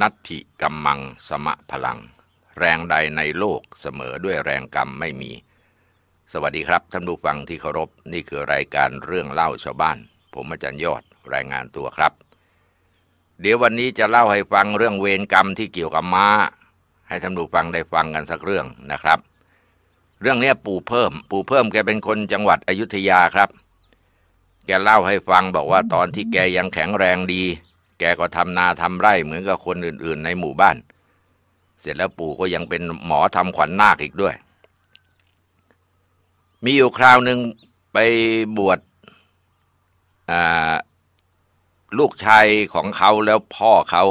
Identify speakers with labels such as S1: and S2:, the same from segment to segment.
S1: นัตถิกัมมังสมะพลัง แรงใดในโลกเสมอด้วยแรงกรรมไม่มี สวัสดีครับท่านผู้ฟังที่เคารพ นี่คือรายการเรื่องเล่าชาวบ้าน ผมอาจารย์ยอดรายงานตัวครับ เดี๋ยววันนี้จะเล่าให้ฟังเรื่องเวรกรรมที่เกี่ยวกับม้า ให้ท่านผู้ฟังได้ฟังกันสักเรื่องนะครับ เรื่องนี้ปู่เพิ่ม ปู่เพิ่มแกเป็นคนจังหวัดอยุธยาครับ แกเล่าให้ฟังบอกว่าตอนที่แกยังแข็งแรงดีแกก็ทำนาทำไร่เหมือนกับคนอื่น ๆ ในหมู่บ้าน เสร็จแล้วปู่ก็ยังเป็นหมอทำขวัญนนาคอีกด้วย มีอยู่คราวหนึ่งไปบวชลูกชายของเขาแล้วพ่อเขา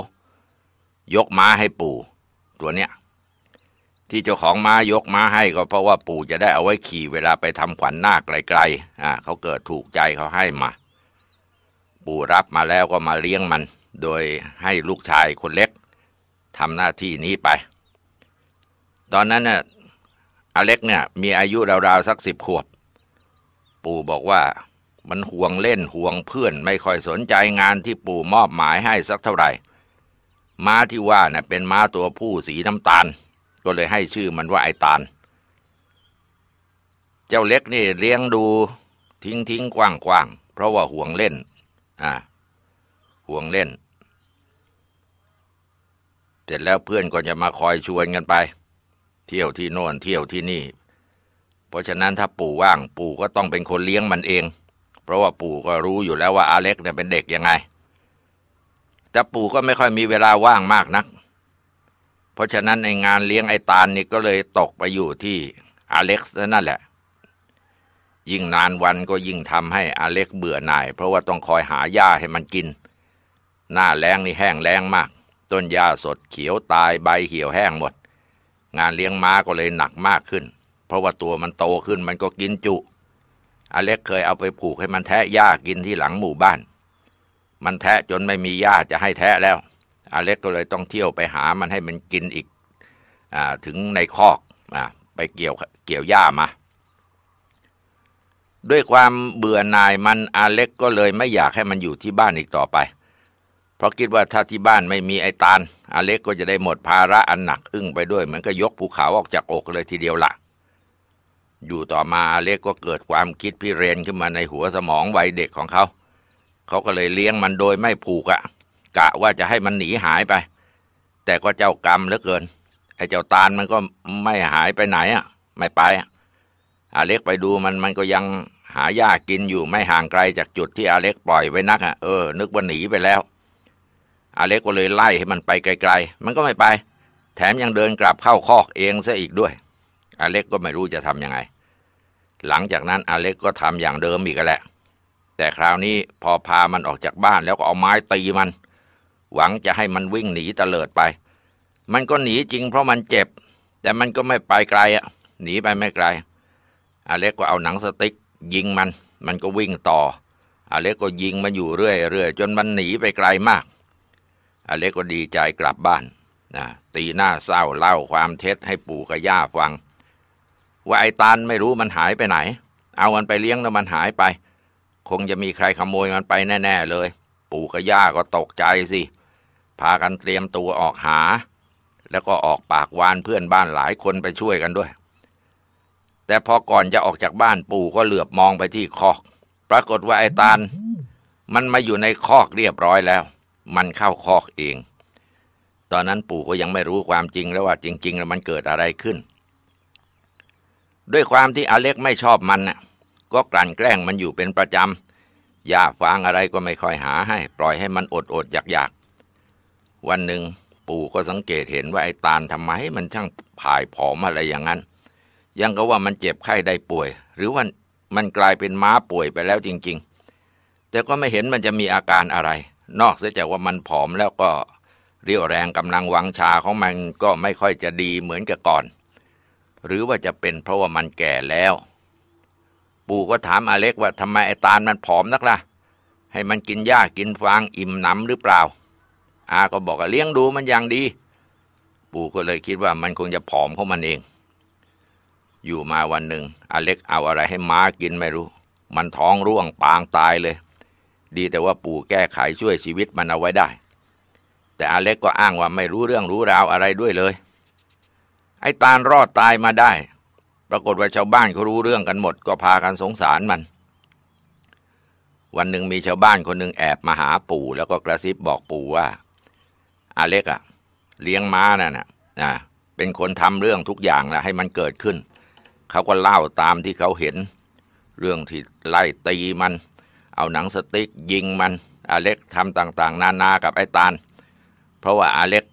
S1: ยกม้าให้ปู่ตัวเนี้ยที่เจ้าของม้ายกม้าให้ก็เพราะว่าปู่จะได้เอาไว้ขี่เวลาไปทำขวัญนนาคไกลๆอ่าเขาเกิดถูกใจเขาให้มาปู่รับมาแล้วก็มาเลี้ยงมัน โดยให้ลูกชายคนเล็กทำหน้าที่นี้ไป ตอนนั้นน่ยอเล็กเนี่ยมีอายุราวๆสักสิบขวบ ปู่บอกว่ามันห่วงเล่นห่วงเพื่อนไม่ค่อยสนใจงานที่ปู่มอบหมายให้สักเท่าไหร่ ม้าที่ว่าน่ะเป็นม้าตัวผู้สีน้ำตาล ก็เลยให้ชื่อมันว่าไอตาลเจ้าเล็กนี่เลี้ยงดูทิ้งทิ้งกว้างกว้างเพราะว่าห่วงเล่นอ่ะห่วงเล่น เสร็จแล้วเพื่อนก็จะมาคอยชวนกันไป เที่ยวที่โน่น เที่ยวที่นี่ เพราะฉะนั้นถ้าปู่ว่าง ปู่ก็ต้องเป็นคนเลี้ยงมันเอง เพราะว่าปู่ก็รู้อยู่แล้วว่าอาเล็กเนี่ยเป็นเด็กยังไง แต่ปู่ก็ไม่ค่อยมีเวลาว่างมากนัก เพราะฉะนั้นในงานเลี้ยงไอ้ตาลนี่ก็เลยตกไปอยู่ที่อาเล็กซ์นั่นแหละยิ่งนานวันก็ยิ่งทำให้อเล็กเบื่อหน่าย เพราะว่าต้องคอยหาหญ้าให้มันกิน หน้าแรงนี่แห้งแรงมาก ต้นหญ้าสดเขียวตายใบเหี่ยวแห้งหมด งานเลี้ยงม้าก็เลยหนักมากขึ้น เพราะว่าตัวมันโตขึ้น มันก็กินจุ อเล็กเคยเอาไปผูกให้มันแทะหญ้ากินที่หลังหมู่บ้าน มันแทะจนไม่มีหญ้าจะให้แทะแล้ว อเล็กก็เลยต้องเที่ยวไปหามันให้มันกินอีกอถึงในคอกอไปเกี่ยวเกี่ยวหญ้ามาด้วยความเบื่อหน่ายมันอาเล็กก็เลยไม่อยากให้มันอยู่ที่บ้านอีกต่อไป เพราะคิดว่าถ้าที่บ้านไม่มีไอ้ตาลอาเล็กก็จะได้หมดภาระอันหนักอึ้งไปด้วยเหมือนก็ยกภูเขาออกจากอกเลยทีเดียวละ่ะ อยู่ต่อมาอาเล็กก็เกิดความคิดพิเรนขึ้นมาในหัวสมองวัยเด็กของเขา เขาก็เลยเลี้ยงมันโดยไม่ผูกอะกะว่าจะให้มันหนีหายไป แต่ก็เจ้ากรรมเหลือเกิน ไอ้เจ้าตาลมันก็ไม่หายไปไหนอะไม่ไปอะอาเล็กไปดูมันมันก็ยังหาหญ้ากินอยู่ไม่ห่างไกลจากจุดที่อาเล็กปล่อยไว้นักอ่ะเออ นึกว่าหนีไปแล้ว อาเล็กก็เลยไล่ให้มันไปไกล ๆ มันก็ไม่ไป แถมยังเดินกลับเข้าคอกเองซะอีกด้วยอาเล็กก็ไม่รู้จะทำยังไง หลังจากนั้นอาเล็กก็ทำอย่างเดิมอีกแหละ แต่คราวนี้พอพามันออกจากบ้านแล้วก็เอาไม้ตีมัน หวังจะให้มันวิ่งหนีเตลิดไป มันก็หนีจริงเพราะมันเจ็บ แต่มันก็ไม่ไปไกลอ่ะ หนีไปไม่ไกลอาเล็กก็เอาหนังสติ๊กยิงมัน มันก็วิ่งต่อ อเล็กก็ยิงมันอยู่เรื่อยๆ จนมันหนีไปไกลมาก อเล็กก็ดีใจกลับบ้านนะตีหน้าเศร้าเล่าความเท็จให้ปู่กับย่าฟังว่าไอ้ตันไม่รู้มันหายไปไหน เอามันไปเลี้ยงแล้วมันหายไป คงจะมีใครขโมยมันไปแน่ๆ เลย ปู่กับย่าก็ตกใจสิ พากันเตรียมตัวออกหา แล้วก็ออกปากวานเพื่อนบ้านหลายคนไปช่วยกันด้วยแต่พอก่อนจะออกจากบ้านปู่ก็เหลือบมองไปที่คอก ปรากฏว่าไอ้ตาลมันมาอยู่ในคอกเรียบร้อยแล้ว มันเข้าคอกเอง ตอนนั้นปู่ก็ยังไม่รู้ความจริงแล้วว่าจริง ๆ แล้วมันเกิดอะไรขึ้น ด้วยความที่อเล็กไม่ชอบมันน่ะก็กลั่นแกล้งมันอยู่เป็นประจำยาฟางอะไรก็ไม่ค่อยหาให้ ปล่อยให้มันอดอดอยากๆวันหนึ่งปู่ก็สังเกตเห็นว่าไอ้ตาลทำไมมันช่างผายผอมอะไรอย่างนั้นยังก็ว่ามันเจ็บไข้ได้ป่วยหรือว่ามันกลายเป็นม้าป่วยไปแล้วจริงๆ แต่ก็ไม่เห็นมันจะมีอาการอะไร นอกเสียจากว่ามันผอมแล้วก็เรี่ยวแรงกำลังวังชาของมันก็ไม่ค่อยจะดีเหมือนกับก่อน หรือว่าจะเป็นเพราะว่ามันแก่แล้ว ปู่ก็ถามอาเล็กว่าทำไมไอ้ตาลมันผอมนักละ่ะให้มันกินหญ้ากินฟางอิ่มหนำหรือเปล่าอาก็บอกว่าเลี้ยงดูมันอย่างดี ปู่ก็เลยคิดว่ามันคงจะผอมของมันเองอยู่มาวันหนึ่งอเล็กเอาอะไรให้ม้ากินไม่รู้ มันท้องร่วงปางตายเลย ดีแต่ว่าปู่แก้ไขช่วยชีวิตมันเอาไว้ได้ แต่อเล็กก็อ้างว่าไม่รู้เรื่องรู้ราวอะไรด้วยเลยไอ้ตาลรอดตายมาได้ ปรากฏว่าชาวบ้านเขารู้เรื่องกันหมดก็พากันสงสารมัน วันหนึ่งมีชาวบ้านคนหนึ่งแอบมาหาปู่แล้วก็กระซิบบอกปู่ว่า อเล็กอะเลี้ยงม้านะ่นะนะเป็นคนทำเรื่องทุกอย่างแหละให้มันเกิดขึ้นเขาก็เล่าตามที่เขาเห็น เรื่องที่ไล่ตีมัน เอาหนังสติ๊กยิงมันอาเล็กทำต่างๆนานากับไอ้ตาลเพราะว่าอาเล็ก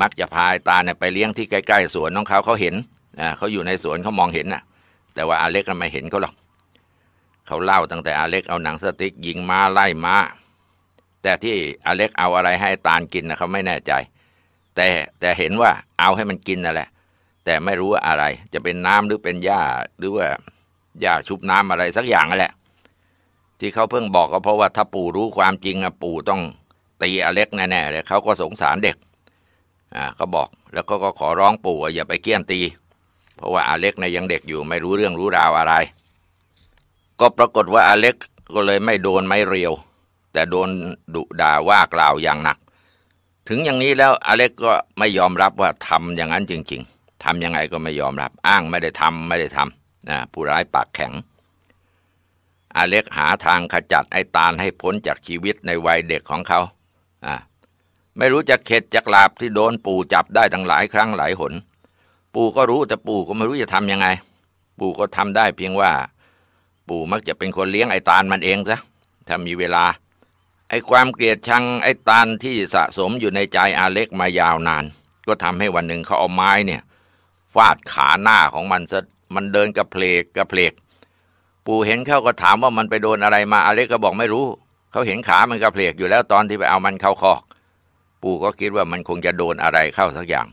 S1: มักจะพาไอ้ตาลไปเลี้ยงที่ใกล้ ๆ สวนน้องเขาเขาเห็น เขาอยู่ในสวนเขามองเห็นน่ะแต่ว่าอาเล็กไม่เห็นเขาหรอก เขาเล่าตั้งแต่อาเล็กเอาหนังสติ๊กยิงม้าไล่ม้าแต่ที่อาเล็กเอาอะไรให้ตาลกินนะเขาไม่แน่ใจ แต่แต่เห็นว่าเอาให้มันกินนั่นแหละแต่ไม่รู้ว่าอะไรจะเป็นน้ำหรือเป็นหญ้า หรือว่าหญ้าชุบน้ำอะไรสักอย่างนั่นแหละ ที่เขาเพิ่งบอกก็เพราะว่าถ้าปู่รู้ความจริงอะปู่ต้องตีอเล็กแน่ๆเลยเขาก็สงสารเด็ก อ่าเขาบอก แล้วก็ขอร้องปู่อย่าไปเกี้ยนตี เพราะว่าอเล็กในยังเด็กอยู่ไม่รู้เรื่องรู้ราวอะไร ก็ปรากฏว่าอาเล็กก็เลยไม่โดนไม่เรียว แต่โดนดุด่าว่ากล่าวอย่างหนัก ถึงอย่างนี้แล้วอเล็กก็ไม่ยอมรับว่าทำอย่างนั้นจริง ๆทำยังไงก็ไม่ยอมรับ อ้างไม่ได้ทำไม่ได้ทำนะผู้ร้ายปากแข็งอาเล็กหาทางขจัดไอ้ตาลให้พ้นจากชีวิตในวัยเด็กของเขาอไม่รู้จะเข็ดจะกลาบที่โดนปู่จับได้ตั้งหลายครั้งหลายหน ปู่ก็รู้แต่ปู่ก็ไม่รู้จะทำยังไง ปู่ก็ทำได้ เพียงว่า ปู่มักจะเป็นคนเลี้ยงไอ้ตาลมันเองซะถ้ามีเวลา ไอ้ความเกลียดชังไอ้ตาลที่สะสมอยู่ในใจอาเล็กมายาวนาน ก็ทำให้วันหนึ่งเขาเอาไม้เนี่ยฟาดขาหน้าของมันซะมันเดินกระเพลกกระเพลก ปู่เห็นเข้าก็ถามว่ามันไปโดนอะไรมา อเล็กก็บอกไม่รู้เขาเห็นขามันกระเพลกอยู่แล้วตอนที่ไปเอามันเข้าคอก ปู่ก็คิดว่ามันคงจะโดนอะไรเข้าสักอย่าง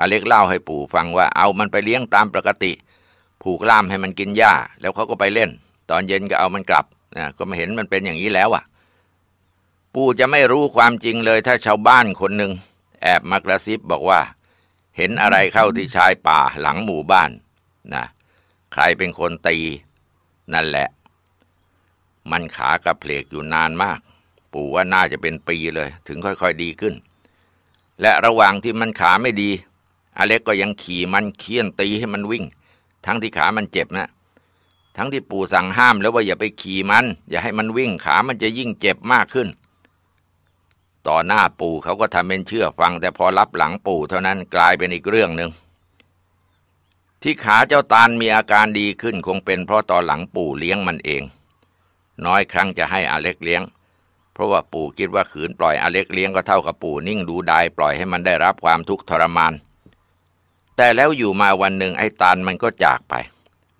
S1: อเล็กเล่าให้ปู่ฟังว่า เอามันไปเลี้ยงตามปกติ ผูกล่ามให้มันกินหญ้า แล้วเขาก็ไปเล่น ตอนเย็นก็เอามันกลับนะก็ไม่เห็นมันเป็นอย่างนี้แล้วอะ่ะ ปู่จะไม่รู้ความจริงเลย ถ้าชาวบ้านคนหนึ่งแอบมากระซิบบอกว่าเห็นอะไรเข้าที่ชายป่าหลังหมู่บ้านนะใครเป็นคนตีนั่นแหละ มันขากระเพลกอยู่นานมากปู่ว่าน่าจะเป็นปีเลยถึงค่อยๆดีขึ้น และระหว่างที่มันขาไม่ดีอเล็กก็ยังขี่มันเคี่ยนตีให้มันวิ่ง ทั้งที่ขามันเจ็บนะทั้งที่ปู่สั่งห้าม แล้วว่าอย่าไปขี่มัน อย่าให้มันวิ่ง ขามันจะยิ่งเจ็บมากขึ้นต่อหน้าปู่เขาก็ทำเป็นเชื่อฟัง แต่พอรับหลังปู่เท่านั้นกลายเป็นอีกเรื่องหนึ่งที่ขาเจ้าตาลมีอาการดีขึ้นคงเป็นเพราะตอนหลังปู่เลี้ยงมันเอง น้อยครั้งจะให้อเล็กเลี้ยง เพราะว่าปู่คิดว่าขืนปล่อยอเล็กเลี้ยงก็เท่ากับปู่นิ่งดูดายปล่อยให้มันได้รับความทุกข์ทรมาน แต่แล้วอยู่มาวันหนึ่งไอ้ตาลมันก็จากไป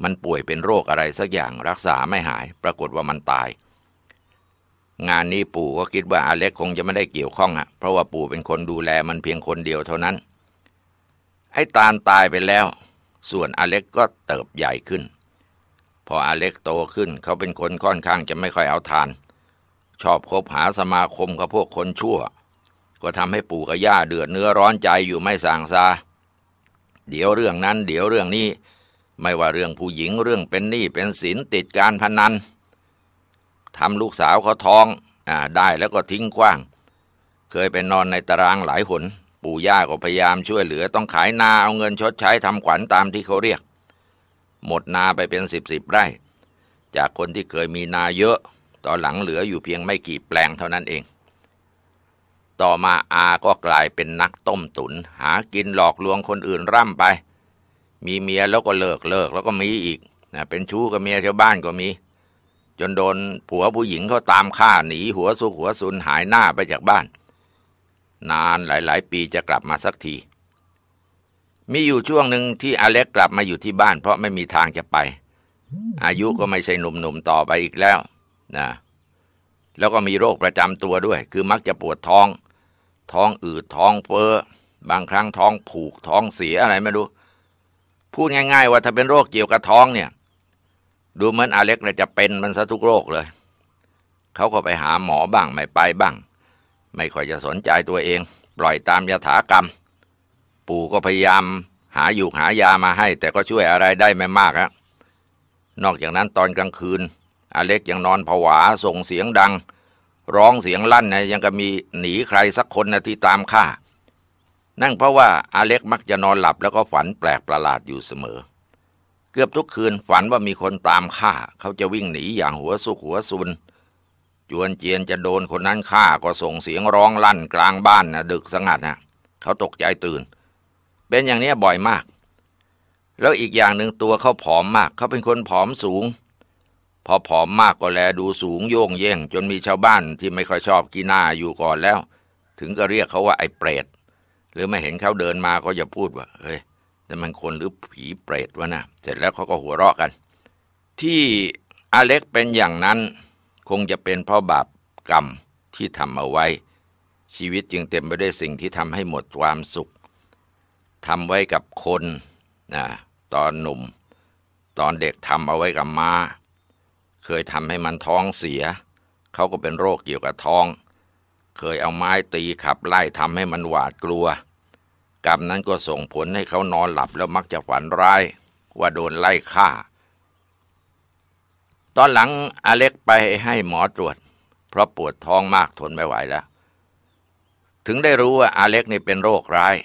S1: มันป่วยเป็นโรคอะไรสักอย่างรักษาไม่หาย ปรากฏว่ามันตายงานนี้ปู่ก็คิดว่าอาเล็กคงจะไม่ได้เกี่ยวข้องอะเพราะว่าปู่เป็นคนดูแลมันเพียงคนเดียวเท่านั้น ให้ตาลตายไปแล้ว ส่วนอาเล็กก็เติบใหญ่ขึ้น พออาเล็กโตขึ้นเขาเป็นคนค่อนข้างจะไม่ค่อยเอาทาน ชอบคบหาสมาคมกับพวกคนชั่ว ก็ทำให้ปู่กับย่าเดือดเนื้อร้อนใจอยู่ไม่สางซา เดี๋ยวเรื่องนั้นเดี๋ยวเรื่องนี้ ไม่ว่าเรื่องผู้หญิงเรื่องเป็นหนี้เป็นสินติดการพนันทำลูกสาวเขาท้องอ่าได้แล้วก็ทิ้งกว้าง เคยไปนอนในตารางหลายหน ปู่ย่าก็พยายามช่วยเหลือ ต้องขายนาเอาเงินชดใช้ทำขวัญตามที่เขาเรียก หมดนาไปเป็นสิบสิบไร่ จากคนที่เคยมีนาเยอะ ตอนหลังเหลืออยู่เพียงไม่กี่แปลงเท่านั้นเอง ต่อมาอาก็กลายเป็นนักต้มตุน หากินหลอกลวงคนอื่นร่ำไป มีเมียแล้วก็เลิกเลิกแล้วก็มีอีกนะเป็นชู้กับเมียชาวบ้านก็มีจนโดนผัวผู้หญิงเขาตามฆ่าหนี หัวสุหัวซุน หายหน้าไปจากบ้าน นานหลาย ๆ ปีจะกลับมาสักที มีอยู่ช่วงหนึ่งที่อเล็กกลับมาอยู่ที่บ้าน เพราะไม่มีทางจะไป อายุก็ไม่ใช่หนุ่มๆต่อไปอีกแล้ว นะ แล้วก็มีโรคประจำตัวด้วย คือมักจะปวดท้อง ท้องอืดท้องเฟ้อบางครั้งท้อง ผูกท้องเสียอะไรไม่รู้พูดง่ายๆ ว่าถ้าเป็นโรคเกี่ยวกับท้องเนี่ยดูเหมือนอาเล็กเนี่ยจะเป็นมันซะทุกโรคเลย เขาก็ไปหาหมอบ้าง ไม่ไปบ้าง ไม่ค่อยจะสนใจตัวเอง ปล่อยตามยถากรรม ปู่ก็พยายาม หาอยู่หายามาให้ แต่ก็ช่วยอะไรได้ไม่มากฮะนอกจากนั้นตอนกลางคืนอาเล็กยังนอนผวาส่งเสียงดัง ร้องเสียงลั่นนะยังก็มีหนีใครสักคนนะที่ตามฆ่า นั่งเพราะว่าอาเล็กมักจะนอนหลับ แล้วก็ฝันแปลกประหลาดอยู่เสมอเกือบทุกคืนฝันว่ามีคนตามฆ่าเขาจะวิ่งหนีอย่างหัวสุกหัวซุน จวนเจียนจะโดนคนนั้นฆ่า ก็ส่งเสียงร้องลั่นกลางบ้านนะดึกสงัดนะเขาตกใจตื่น เป็นอย่างนี้บ่อยมาก แล้วอีกอย่างหนึ่งตัวเขาผอมมากเขาเป็นคนผอมสูง พอผอมมากก็แลดูสูงโย่งเย่งจนมีชาวบ้านที่ไม่ค่อยชอบกีหน้าอยู่ก่อนแล้ว ถึงก็เรียกเขาว่าไอ้เปรตหรือไม่เห็นเขาเดินมาก็จะพูดว่าเฮ้ยแต่มันคนหรือผีเปรตวะนะ เสร็จแล้วเขาก็หัวเราะกัน ที่อเล็กเป็นอย่างนั้น คงจะเป็นเพราะบาปกรรมที่ทำเอาไว้ ชีวิตจึงเต็มไปด้วยสิ่งที่ทำให้หมดความสุขทำไว้กับคนนะตอนหนุ่ม ตอนเด็กทำเอาไว้กับมา้า เคยทำให้มันท้องเสียเขาก็เป็นโรคเกี่ยวกับท้อง เคยเอาไม้ตีขับไล่ทำให้มันหวาดกลัวกรรมนั้นก็ส่งผลให้เขานอนหลับแล้วมักจะฝันร้ายว่าโดนไล่ฆ่า ตอนหลังอเล็กไปให้หมอตรวจ เพราะปวดท้องมากทนไม่ไหวแล้ว ถึงได้รู้ว่าอาเล็กนี่เป็นโรคร้าย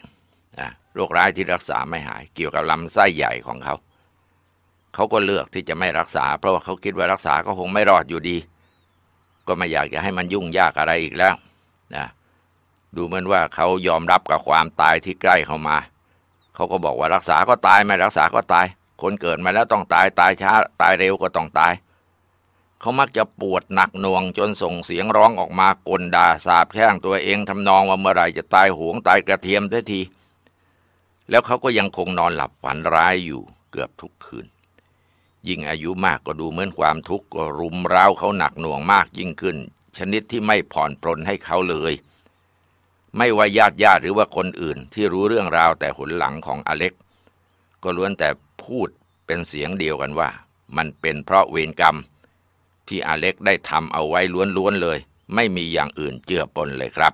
S1: โรคร้ายที่รักษาไม่หาย เกี่ยวกับลำไส้ใหญ่ของเขา เขาก็เลือกที่จะไม่รักษา เพราะว่าเขาคิดว่ารักษาก็คงไม่รอดอยู่ดี ก็ไม่อยากจะให้มันยุ่งยากอะไรอีกแล้วนะเดูเหมือนว่าเขายอมรับกับความตายที่ใกล้เข้ามา เขาก็บอกว่ารักษาก็ตายไม่รักษาก็ตาย คนเกิดมาแล้วต้องตายตายช้า ตายเร็วก็ต้องตาย เขามักจะปวดหนักหน่วงจนส่งเสียงร้องออกมากลด่าสาบแช่งตัวเองทำนองว่าเมื่อไรจะตายหวงตายกระเทียมทันที แล้วเขาก็ยังคงนอนหลับฝันร้ายอยู่เกือบทุกคืน ยิ่งอายุมากก็ดูเหมือนความทุกข์ก็รุมเร้าเขาหนักหน่วงมากยิ่งขึ้น ชนิดที่ไม่ผ่อนปลนให้เขาเลยไม่ว่าญาติญาติหรือว่าคนอื่นที่รู้เรื่องราวแต่หนหลังของอเล็กก็ล้วนแต่พูดเป็นเสียงเดียวกันว่า มันเป็นเพราะเวรกรรมที่อเล็กได้ทำเอาไว้ล้วนๆเลย ไม่มีอย่างอื่นเจือปนเลยครับ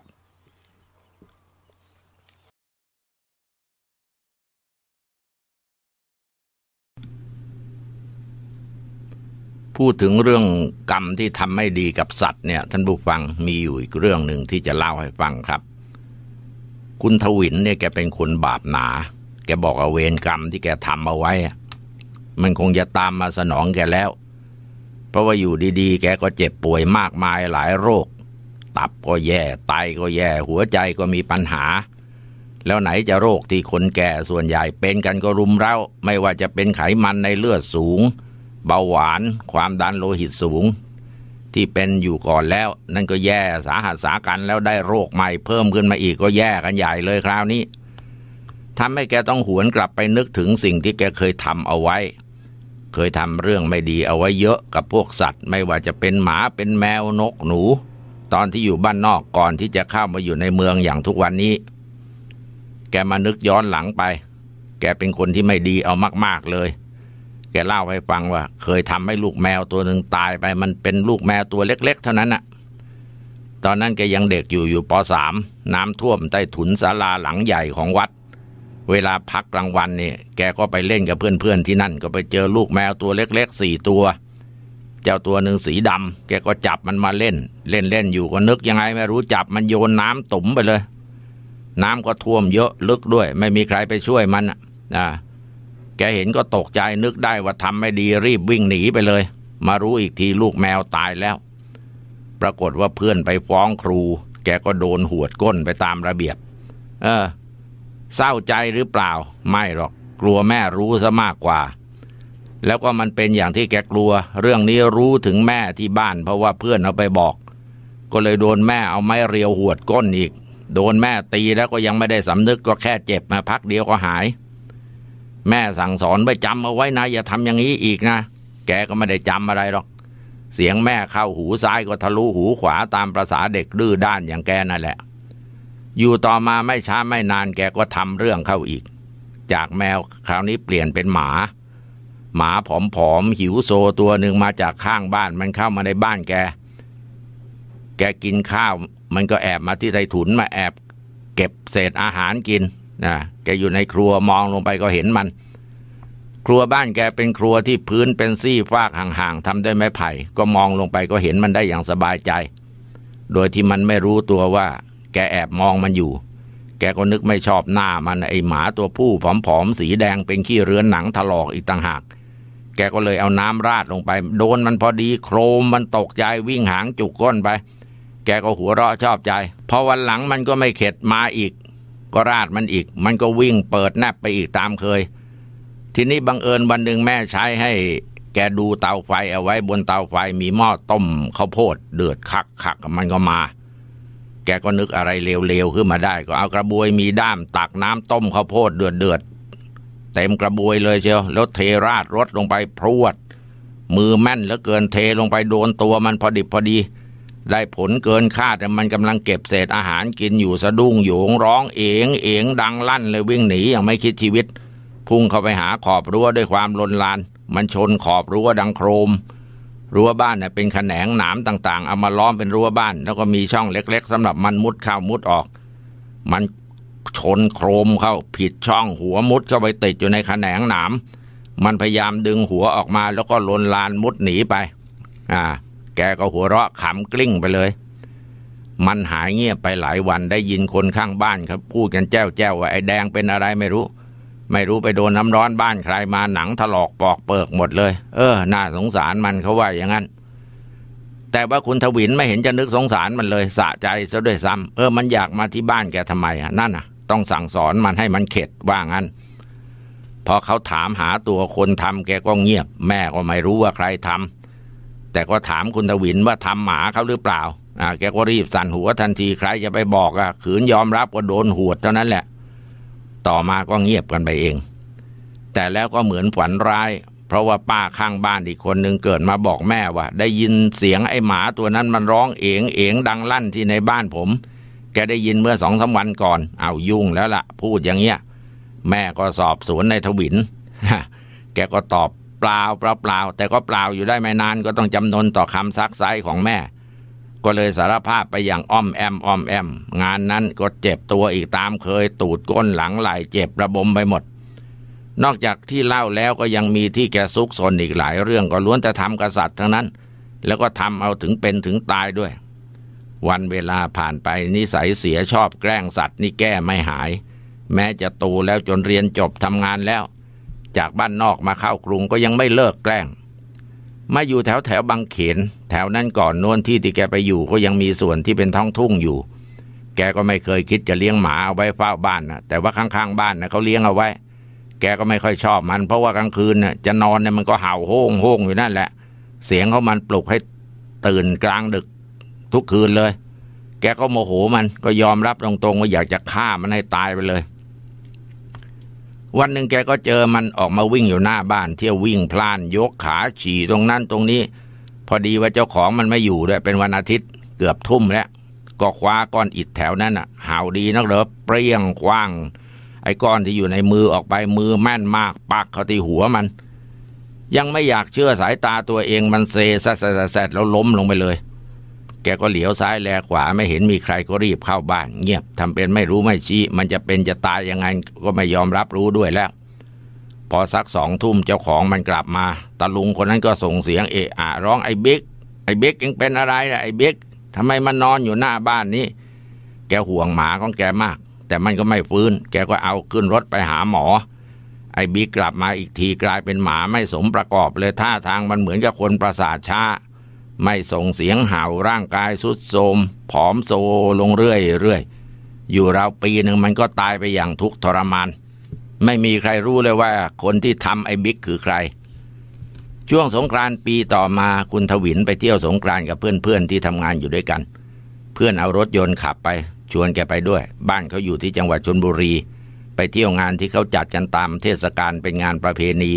S1: พูดถึงเรื่องกรรมที่ทำไม่ดีกับสัตว์เนี่ย ท่านผู้ฟังมีอยู่อีกเรื่องหนึ่งที่จะเล่าให้ฟังครับคุณทวินเนี่ยแกเป็นคนบาปหนา แกบอกเอาเวรกรรมที่แกทำเอาไว้ มันคงจะตามมาสนองแกแล้ว เพราะว่าอยู่ดีๆแกก็เจ็บป่วยมากมายหลายโรค ตับก็แย่ ไตก็แย่ หัวใจก็มีปัญหา แล้วไหนจะโรคที่คนแก่ส่วนใหญ่เป็นกันก็รุมเร้า ไม่ว่าจะเป็นไขมันในเลือดสูง เบาหวาน ความดันโลหิตสูงที่เป็นอยู่ก่อนแล้วนั่นก็แย่สาหัสสากันแล้วได้โรคใหม่เพิ่มขึ้นมาอีกก็แย่กันใหญ่เลยคราวนี้ทำให้แกต้องหวนกลับไปนึกถึงสิ่งที่แกเคยทำเอาไว้ เคยทำเรื่องไม่ดีเอาไว้เยอะ กับพวกสัตว์ไม่ว่าจะเป็นหมาเป็นแมวนกหนู ตอนที่อยู่บ้านนอกก่อนที่จะเข้ามาอยู่ในเมืองอย่างทุกวันนี้ แกมานึกย้อนหลังไป แกเป็นคนที่ไม่ดีเอามากๆเลยแกเล่าให้ฟังว่า เคยทำให้ลูกแมวตัวหนึ่งตายไปมันเป็นลูกแมวตัวเล็ก ๆ เท่านั้นอะตอนนั้น แกยังเด็กอยู่อยู่ปสามน้ำท่วมใต้ถุนศาลาหลังใหญ่ของวัด เวลาพักกลางวันเนี่ยแกก็ไปเล่นกับเพื่อนๆที่นั่น ก็ไปเจอลูกแมวตัวเล็กๆสี่ตัว เจ้าตัวหนึ่งสีดำแกก็จับมันมาเล่น เล่นเล่นอยู่ก็นึกยังไงไม่รู้จับมันโยนน้ำตุ่มไปเลย น้ำก็ท่วมเยอะลึกด้วย ไม่มีใครไปช่วยมันอ่ะแกเห็นก็ตกใจนึกได้ว่าทำไม่ดีรีบวิ่งหนีไปเลย มารู้อีกทีลูกแมวตายแล้ว ปรากฏว่าเพื่อนไปฟ้องครู แกก็โดนหวดก้นไปตามระเบียบ เออ เศร้าใจหรือเปล่า ไม่หรอก กลัวแม่รู้ซะมากกว่า แล้วก็มันเป็นอย่างที่แกกลัว เรื่องนี้รู้ถึงแม่ที่บ้านเพราะว่าเพื่อนเอาไปบอก ก็เลยโดนแม่เอาไม้เรียวหวดก้นอีก โดนแม่ตีแล้วก็ยังไม่ได้สำนึกก็แค่เจ็บมาพักเดียวก็หายแม่สั่งสอนไว้จำเอาไว้นะ อย่าทำอย่างนี้อีกนะ แกก็ไม่ได้จำอะไรหรอก เสียงแม่เข้าหูซ้ายก็ทะลุหูขวาตามประษาเด็กดื้อด้านอย่างแกนั่นแหละอยู่ต่อมาไม่ช้าไม่นาน แกก็ทำเรื่องเข้าอีก จากแมวคราวนี้เปลี่ยนเป็นหมา หมาผอมๆหิวโซตัวหนึ่งมาจากข้างบ้าน มันเข้ามาในบ้านแก แกกินข้าวมันก็แอบมาที่ไรถุนมาแอบ เก็บเศษอาหารกินนะแกอยู่ในครัวมองลงไปก็เห็นมัน ครัวบ้านแกเป็นครัวที่พื้นเป็นซี่ฟากห่างๆทำด้วยไม้ไผ่ ก็มองลงไปก็เห็นมันได้อย่างสบายใจ โดยที่มันไม่รู้ตัวว่า แกแอบมองมันอยู่ แกก็นึกไม่ชอบหน้ามันไอหมาตัวผู้ผอมๆสีแดงเป็นขี้เรือนหนังถลอกอีกต่างหาก แกก็เลยเอาน้ำราดลงไป โดนมันพอดี โครมมันตกใจวิ่งหางจุกก้นไป แกก็หัวเราะชอบใจพอวันหลังมันก็ไม่เข็ดมาอีกก็ราดมันอีก มันก็วิ่งเปิดแนบไปอีกตามเคย ทีนี้บังเอิญวันหนึ่งแม่ใช้ให้แกดูเตาไฟเอาไว้บนเตาไฟมีหม้อต้มข้าวโพด เดือดคักคัก มันก็มา แกก็นึกอะไรเร็วๆ ขึ้นมาได้ ก็เอากระบวยมีด้ามตักน้ำต้มข้าวโพดเดือดเดือดเต็มกระบวยเลยเชียวแล้วเทราดรถลงไปพรวด มือแม่นเหลือเกินเทลงไปโดนตัวมันพอดิบพอดีพอดีได้ผลเกินคาดมันกำลังเก็บเศษอาหารกินอยู่สะดุ้งโยงร้องเอ๋งเอ๋งดังลั่นเลยวิ่งหนีอย่างไม่คิดชีวิต พุ่งเข้าไปหาขอบรั้วด้วยความลนลาน มันชนขอบรั้วดังโครม รั้วบ้านเนี่ยเป็นแขนงหนามต่างๆ เอามาล้อมเป็นรั้วบ้านแล้วก็มีช่องเล็ก ๆสำหรับมันมุดเข้า มุดออก มันชนโครมเข้า ผิดช่องหัวมุดเข้าไปติดอยู่ในแขนงหนามมันพยายามดึงหัวออกมา แล้วก็ลนลานมุดหนีไป อ่าแกก็หัวเราะขำกลิ้งไปเลย มันหายเงียบไปหลายวันได้ยินคนข้างบ้าน ครับพูดกันแจ้วแจ้วว่าไอ้แดงเป็นอะไรไม่รู้ ไม่รู้ไปโดนน้ำร้อนบ้านใครมาหนังถลอกปอกเปิกหมดเลย เออ น่าสงสารมันเขาว่าอย่างนั้น แต่ว่าคุณทวินไม่เห็นจะนึกสงสารมันเลยสะใจซะด้วยซ้ำ เออมันอยากมาที่บ้านแกทำไมอ่ะนั่นอ่ะต้องสั่งสอนมันให้มันเข็ดว่างั้นพอเขาถามหาตัวคนทำ แกก็เงียบ แม่ก็ไม่รู้ว่าใครทำแต่ก็ถามคุณทวินว่าทำหมาเขาหรือเปล่าอ่า แกก็รีบสั่นหัวทันที ใครจะไปบอกอ่ะขืนยอมรับก็โดนหวดเท่านั้นแหละ ต่อมาก็เงียบกันไปเอง แต่แล้วก็เหมือนฝันร้าย เพราะว่าป้าข้างบ้านอีกคนหนึ่งเกิดมาบอกแม่ว่า ได้ยินเสียงไอ้หมาตัวนั้นมันร้องเองเองดังลั่นที่ในบ้านผม แกได้ยินเมื่อสองสาวันก่อน เอายุ่งแล้วละ่ะ พูดอย่างเงี้ย แม่ก็สอบสวนในทวินแกก็ตอบล่าเปล่าเปล่าแต่ก็เปล่าอยู่ได้ไม่นานก็ต้องจำนนต่อคำซักไซของแม่ ก็เลยสารภาพไปอย่างอ้อมแอมอ้อมแอม งานนั้นก็เจ็บตัวอีกตามเคย ตูดก้นหลังไหลเจ็บระบมไปหมด นอกจากที่เล่าแล้วก็ยังมีที่แกซุกซนอีกหลายเรื่องก็ล้วนแต่ทำกษัตริย์ทั้งนั้น แล้วก็ทำเอาถึงเป็นถึงตายด้วย วันเวลาผ่านไปนิสัยเสียชอบแกล้งสัตว์นี่แก้ไม่หาย แม้จะโตแล้วจนเรียนจบทำงานแล้วจากบ้านนอกมาเข้ากรุงก็ยังไม่เลิกแกล้ง มาอยู่แถวแถวบางเขนแถวนั้นก่อนนวนที่ที่แกไปอยู่ก็ยังมีส่วนที่เป็นท้องทุ่งอยู่ แกก็ไม่เคยคิดจะเลี้ยงหมาเอาไว้เฝ้าบ้านนะแต่ว่าข้างๆบ้านนะเขาเลี้ยงเอาไว้แก ก็ไม่ค่อยชอบมัน เพราะว่ากลางคืนนะ่ะจะนอนเนี่ยมันก็เห่าโฮ่งโฮงอยู่นั่นแหละ เสียงของมันปลุกให้ตื่นกลางดึกทุกคืนเลย แกก็โมโหมันก็ยอมรับตรงๆว่าอยากจะฆ่ามันให้ตายไปเลยวันหนึ่งแกก็เจอมันออกมาวิ่งอยู่หน้าบ้าน เที่ยววิ่งพล่านยกขาฉี่ตรงนั้น ตรงนี้ พอดีว่าเจ้าของมันไม่อยู่ด้วยเป็นวันอาทิตย์เกือบทุ่มแล้วก็คว้าก้อนอิดแถวนั้นอ่ะหาาดีนักเหรอ เปรี้ยงคว้างไอ้ก้อนที่อยู่ในมือออกไปมือแม่นมากปักเขาที่หัวมัน ยังไม่อยากเชื่อสายตาตัวเองมันเซแซดแล้วล้มลงไปเลยแกก็เหลียวซ้ายแลขวา ไม่เห็นมีใครก็รีบเข้าบ้าน เงียบทำเป็นไม่รู้ไม่ชี้ มันจะเป็นจะตาย ยังไงก็ไม่ยอมรับรู้ด้วยแล้วพอสักสองทุ่มเจ้าของมันกลับมาตาลุงคนนั้นก็ส่งเสียง เอะอะร้องไอ้บิ๊กไอ้บิ๊กยังเป็นอะไรนะไอ้บิ๊กทำไมมันนอนอยู่หน้าบ้านนี้ แกห่วงหมาของแกมาก แต่มันก็ไม่ฟื้น แกก็เอาขึ้นรถไปหาหมอ ไอ้บิ๊กกลับมาอีกทีกลายเป็นหมาไม่สมประกอบเลยท่าทางมันเหมือนกับคนประสาทช้าไม่ส่งเสียงเห่าร่างกายสุดโทมผอมโซลงเรื่อยๆอยู่ราวปีหนึ่งมันก็ตายไปอย่างทุกทรมาน ไม่มีใครรู้เลยว่าคนที่ทำไอ้บิ๊กคือใคร ช่วงสงกรานต์ปีต่อมาคุณทวินไปเที่ยวสงกรานต์กับเพื่อนๆที่ทำงานอยู่ด้วยกัน เพื่อนเอารถยนต์ขับไปชวนแกไปด้วย บ้านเขาอยู่ที่จังหวัดชนบุรี ไปเที่ยวงานที่เขาจัดกันตามเทศกาลเป็นงานประเพณี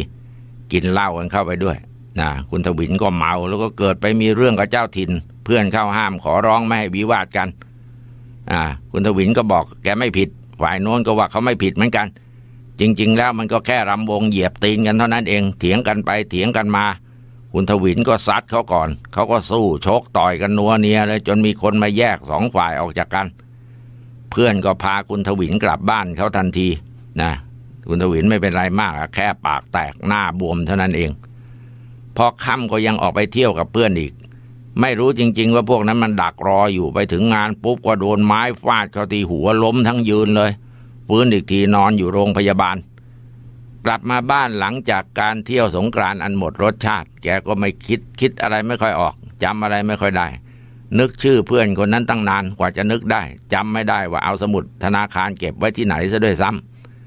S1: กินเหล้ากันเข้าไปด้วยนะคุณทวินก็เมาแล้วก็เกิดไปมีเรื่องกับเจ้าถิ่นเพื่อนเข้าห้ามขอร้องไม่ให้วิวาทกันอ่าคุณทวินก็บอก แกไม่ผิด ฝ่ายโน้นก็ว่าเขาไม่ผิดเหมือนกัน จริง ๆ แล้วมันก็แค่รำวงเหยียบตีนกันเท่านั้นเองเถียงกันไปเถียงกันมาคุณทวินก็ซัดเขาก่อนเขาก็สู้ชกต่อยกันนัวเนียเลยจนมีคนมาแยกสองฝ่ายออกจากกัน เพื่อนก็พาคุณทวินกลับบ้านเขาทันทีนะคุณทวินไม่เป็นไรมากแค่ปากแตกหน้าบวมเท่านั้นเองพอค่ำก็ยังออกไปเที่ยวกับเพื่อนอีก ไม่รู้จริงๆว่าพวกนั้นมันดักรออยู่ไปถึงงานปุ๊บก็โดนไม้ฟาดเข้าที่หัวล้มทั้งยืนเลยฟื้นอีกทีนอนอยู่โรงพยาบาล กลับมาบ้านหลังจากการเที่ยวสงกรานอันหมดรสชาติ แกก็ไม่คิด คิดอะไรไม่ค่อยออก จำอะไรไม่ค่อยได้ นึกชื่อเพื่อนคนนั้นตั้งนานกว่าจะนึกได้ จำไม่ได้ว่าเอาสมุด ธนาคารเก็บไว้ที่ไหนซะด้วยซ้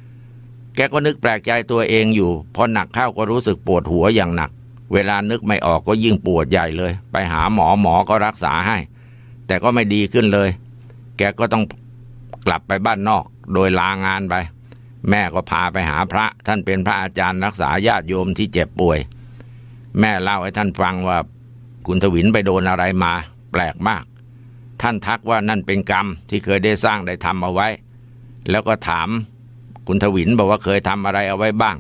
S1: ำแกก็นึกแปลกใจตัวเองอยู่ พอหนักเข้าก็รู้สึกปวดหัวอย่างหนักเวลานึกไม่ออกก็ยิ่งปวดใหญ่เลยไปหาหมอหมอก็รักษาให้ แต่ก็ไม่ดีขึ้นเลย แกก็ต้องกลับไปบ้านนอกโดยลางานไป แม่ก็พาไปหาพระท่านเป็นพระอาจารย์รักษาญาติโยมที่เจ็บป่วย แม่เล่าให้ท่านฟังว่าคุณทวินไปโดนอะไรมา แปลกมาก ท่านทักว่านั่นเป็นกรรมที่เคยได้สร้างได้ทำเอาไว้ แล้วก็ถามคุณทวินบอกว่าเคยทำอะไรเอาไว้บ้าง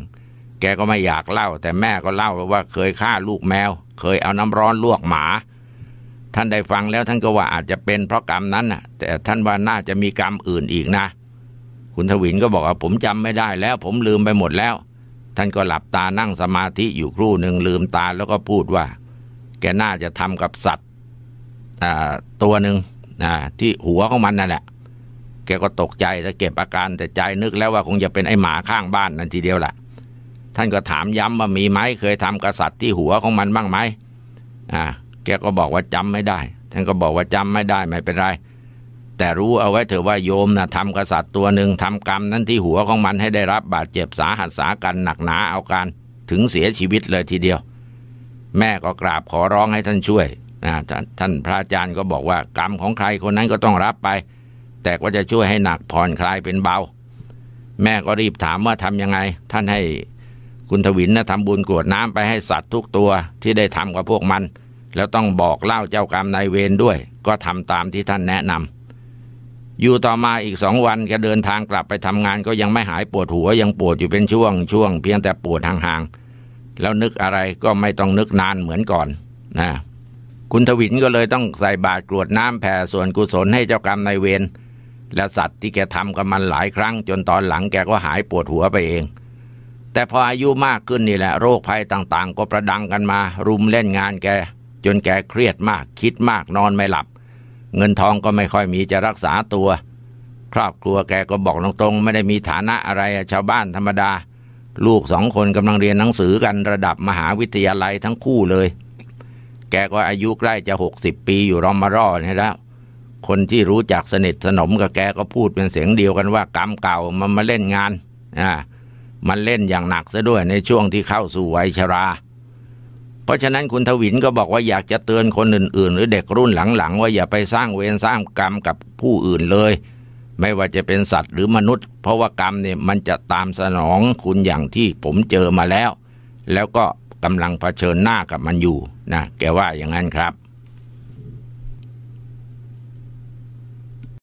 S1: แกก็ไม่อยากเล่า แต่แม่ก็เล่าว่าเคยฆ่าลูกแมว เคยเอาน้ำร้อนลวกหมา ท่านได้ฟังแล้วท่านก็ว่าอาจจะเป็นเพราะกรรมนั้นน่ะแต่ท่านว่าน่าจะมีกรรมอื่นอีกนะคุณทวินก็บอกว่าผมจำไม่ได้แล้ว ผมลืมไปหมดแล้ว ท่านก็หลับตานั่งสมาธิอยู่ครู่หนึ่งลืมตาแล้วก็พูดว่า แกน่าจะทำกับสัตว์ตัวหนึ่งที่หัวของมันนั่นแหละแกก็ตกใจและเก็บอาการแต่ใจนึกแล้วว่าคงจะเป็นไอหมาข้างบ้านนั่นทีเดียวแหละท่านก็ถามย้ำว่ามีไหมเคยทำกษัตริย์ที่หัวของมันบ้างไหมอ่าแกก็บอกว่าจำไม่ได้ ท่านก็บอกว่าจำไม่ได้ไม่เป็นไร แต่รู้เอาไว้เถอะว่าโยมนะ่ะทำกษัตริย์ตัวหนึ่งทำกรรมนั้นที่หัวของมันให้ได้รับบาดเจ็บสาหัสสากัน หนักหนาเอาการถึงเสียชีวิตเลยทีเดียว แม่ก็กราบขอร้องให้ท่านช่วยนะท่านพระอาจารย์ก็บอกว่ากรรมของใครคนนั้นก็ต้องรับไป แต่ก็จะช่วยให้หนักผ่อนคลายเป็นเบา แม่ก็รีบถามว่าทำยังไง ท่านให้คุณทวินนะทำบุญกรวดน้ำไปให้สัตว์ทุกตัวที่ได้ทำกับพวกมัน แล้วต้องบอกเล่าเจ้ากรรมนายเวรด้วย ก็ทำตามที่ท่านแนะนำอยู่ต่อมาอีกสองวันก็เดินทางกลับไปทำงาน ก็ยังไม่หายปวดหัวยังปวดอยู่เป็นช่วงช่วงเพียงแต่ปวดห่างๆแล้วนึกอะไรก็ไม่ต้องนึกนานเหมือนก่อนนะคุณทวินก็เลยต้องใส่บาตรกรวดน้ำแผ่ส่วนกุศลให้เจ้ากรรมนายเวรและสัตว์ที่แกทำกับมันหลายครั้ง จนตอนหลังแกก็หายปวดหัวไปเองแต่พออายุมากขึ้นนี่แหละโรคภัยต่างๆก็ประดังกันมา รุมเล่นงานแก จนแกเครียดมากคิดมากนอนไม่หลับ เงินทองก็ไม่ค่อยมีจะรักษาตัว ครอบครัวแกก็บอกตรงๆ ไม่ได้มีฐานะอะไรชาวบ้านธรรมดา ลูกสองคนกำลังเรียนหนังสือกันระดับมหาวิทยาลัยทั้งคู่เลย แกก็อายุใกล้จะหกสิบปีอยู่รอมารอนี่แล้วคนที่รู้จักสนิทสนมกับแกก็พูดเป็นเสียงเดียวกันว่ากรรมเก่ามันมาเล่นงานอ่ามันเล่นอย่างหนักซะด้วยในช่วงที่เข้าสู่วัยชรา เพราะฉะนั้นคุณทวินก็บอกว่าอยากจะเตือนคนอื่น ๆ หรือเด็กรุ่นหลังๆ ว่าอย่าไปสร้างเวรสร้างกรรมกับผู้อื่นเลย ไม่ว่าจะเป็นสัตว์หรือมนุษย์ เพราะว่ากรรมเนี่ยมันจะตามสนองคุณอย่างที่ผมเจอมาแล้ว แล้วก็กำลังเผชิญหน้ากับมันอยู่นะแกว่าอย่างนั้นครับ